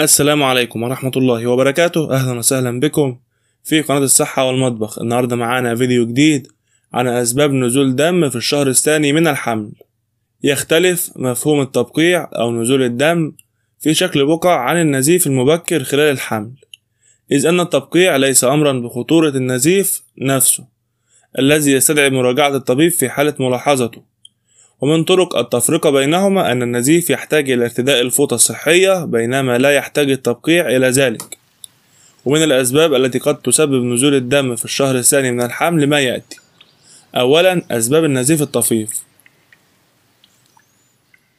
السلام عليكم ورحمة الله وبركاته أهلا وسهلا بكم في قناة الصحة والمطبخ النهاردة معانا فيديو جديد عن أسباب نزول دم في الشهر الثاني من الحمل يختلف مفهوم التبقيع أو نزول الدم في شكل بقع عن النزيف المبكر خلال الحمل إذ أن التبقيع ليس أمرا بخطورة النزيف نفسه الذي يستدعي مراجعة الطبيب في حالة ملاحظته ومن طرق التفرقة بينهما أن النزيف يحتاج إلى ارتداء الفوطة الصحية بينما لا يحتاج التبقيع إلى ذلك ومن الأسباب التي قد تسبب نزول الدم في الشهر الثاني من الحمل ما يأتي أولا أسباب النزيف الطفيف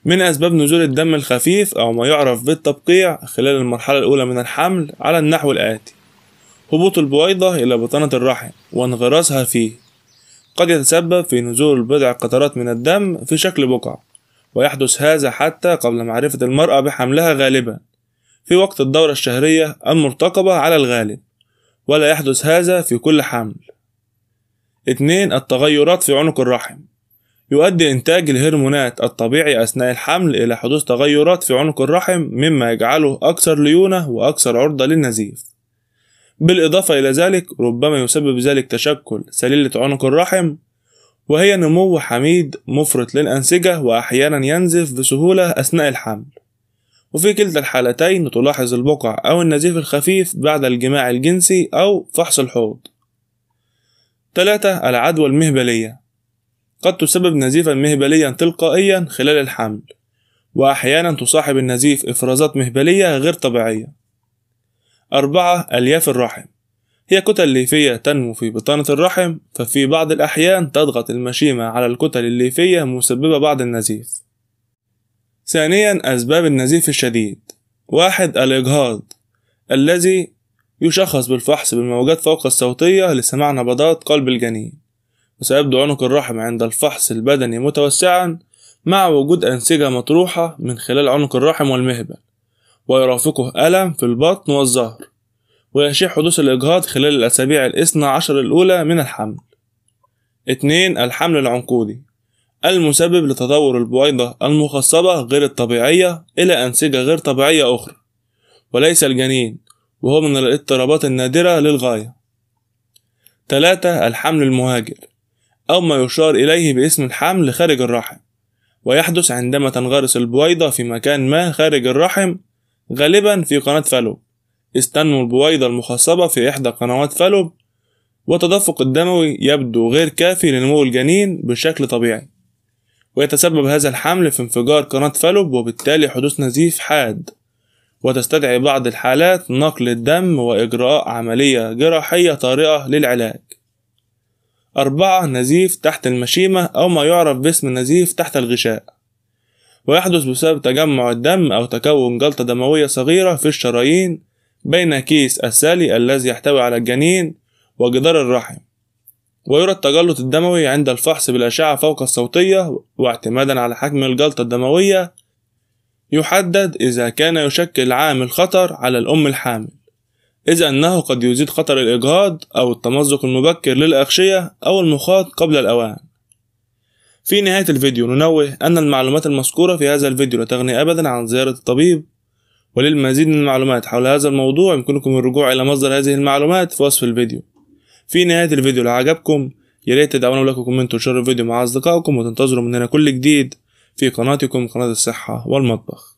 من أسباب نزول الدم الخفيف أو ما يعرف بالتبقيع خلال المرحلة الأولى من الحمل على النحو الآتي هبوط البويضة إلى بطانة الرحم وانغراسها فيه قد يتسبب في نزول بضع قطرات من الدم في شكل بقع ويحدث هذا حتى قبل معرفة المرأة بحملها غالبا في وقت الدورة الشهرية المرتقبة على الغالب ولا يحدث هذا في كل حمل اثنين التغيرات في عنق الرحم يؤدي إنتاج الهرمونات الطبيعي أثناء الحمل إلى حدوث تغيرات في عنق الرحم مما يجعله أكثر ليونة وأكثر عرضة للنزيف بالإضافة إلى ذلك ربما يسبب ذلك تشكل سليلة عنق الرحم وهي نمو حميد مفرط للأنسجة وأحيانا ينزف بسهولة أثناء الحمل وفي كلتا الحالتين تلاحظ البقع أو النزيف الخفيف بعد الجماع الجنسي أو فحص الحوض 3. العدوى المهبلية قد تسبب نزيفا مهبليا تلقائيا خلال الحمل وأحيانا تصاحب النزيف إفرازات مهبلية غير طبيعية أربعة ألياف الرحم هي كتل ليفية تنمو في بطانة الرحم ففي بعض الأحيان تضغط المشيمة على الكتل الليفية مسببة بعض النزيف ثانيا أسباب النزيف الشديد واحد الإجهاض الذي يشخص بالفحص بالموجات فوق الصوتية لسماع نبضات قلب الجنين وسيبدو عنق الرحم عند الفحص البدني متوسعا مع وجود أنسجة مطروحة من خلال عنق الرحم والمهبل ويرافقه ألم في البطن والظهر ويشيع حدوث الإجهاض خلال الأسابيع الاثنى عشر الأولى من الحمل 2. الحمل العنقودي المسبب لتطور البويضة المخصبة غير الطبيعية إلى أنسجة غير طبيعية أخرى وليس الجنين وهو من الاضطرابات النادرة للغاية 3. الحمل المهاجر أو ما يشار إليه باسم الحمل خارج الرحم ويحدث عندما تنغرس البويضة في مكان ما خارج الرحم غالبا في قناة فالوب استنوا البويضة المخصبة في إحدى قنوات فالوب والتدفق الدموي يبدو غير كافي لنمو الجنين بشكل طبيعي ويتسبب هذا الحمل في انفجار قناة فالوب وبالتالي حدوث نزيف حاد وتستدعي بعض الحالات نقل الدم وإجراء عملية جراحية طارئة للعلاج أربعة نزيف تحت المشيمة أو ما يعرف باسم نزيف تحت الغشاء ويحدث بسبب تجمع الدم أو تكون جلطة دموية صغيرة في الشرايين بين كيس السالي الذي يحتوي على الجنين وجدار الرحم ويرى التجلط الدموي عند الفحص بالأشعة فوق الصوتية واعتمادا على حجم الجلطة الدموية يحدد إذا كان يشكل عامل خطر على الأم الحامل إذ أنه قد يزيد خطر الإجهاض أو التمزق المبكر للأغشية أو المخاط قبل الأوان في نهاية الفيديو ننوه أن المعلومات المذكورة في هذا الفيديو لا تغني أبدا عن زيارة الطبيب وللمزيد من المعلومات حول هذا الموضوع يمكنكم الرجوع إلى مصدر هذه المعلومات في وصف الفيديو في نهاية الفيديو لو عجبكم ياريت تدعونا لكم كومنت وشير الفيديو مع أصدقائكم وتنتظروا مننا كل جديد في قناتكم قناة الصحة والمطبخ